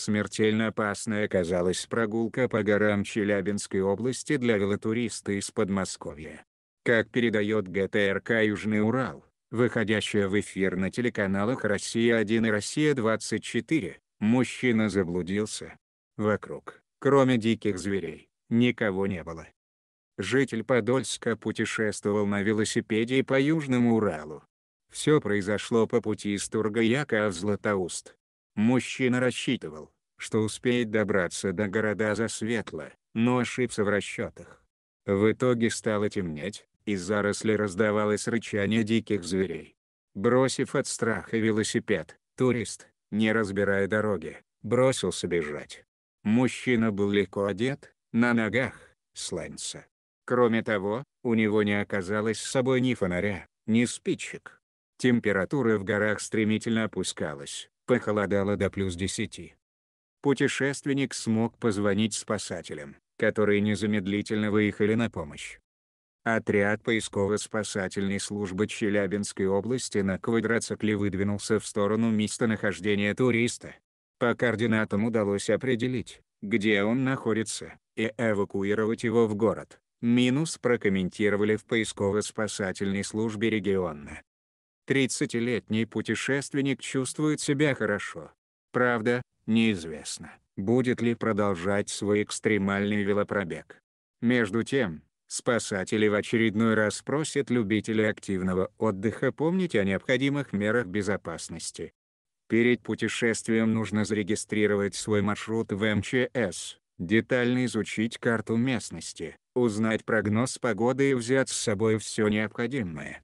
Смертельно опасной оказалась прогулка по горам Челябинской области для велотуриста из Подмосковья. Как передает ГТРК «Южный Урал», выходящая в эфир на телеканалах «Россия-1» и «Россия-24», мужчина заблудился. Вокруг, кроме диких зверей, никого не было. Житель Подольска путешествовал на велосипеде по Южному Уралу. Все произошло по пути из Тургаяка в Златоуст. Мужчина рассчитывал, что успеет добраться до города за светло, но ошибся в расчетах. В итоге стало темнеть, из заросли раздавалось рычание диких зверей. Бросив от страха велосипед, турист, не разбирая дороги, бросился бежать. Мужчина был легко одет, на ногах, сланца. Кроме того, у него не оказалось с собой ни фонаря, ни спичек. Температура в горах стремительно опускалась, похолодало до плюс 10. Путешественник смог позвонить спасателям, которые незамедлительно выехали на помощь. Отряд поисково-спасательной службы Челябинской области на квадроцикле выдвинулся в сторону места нахождения туриста. По координатам удалось определить, где он находится, и эвакуировать его в город. Минус прокомментировали в поисково-спасательной службе региона. 30-летний путешественник чувствует себя хорошо. Правда, неизвестно, будет ли продолжать свой экстремальный велопробег. Между тем, спасатели в очередной раз просят любителей активного отдыха помнить о необходимых мерах безопасности. Перед путешествием нужно зарегистрировать свой маршрут в МЧС, детально изучить карту местности, узнать прогноз погоды и взять с собой все необходимое.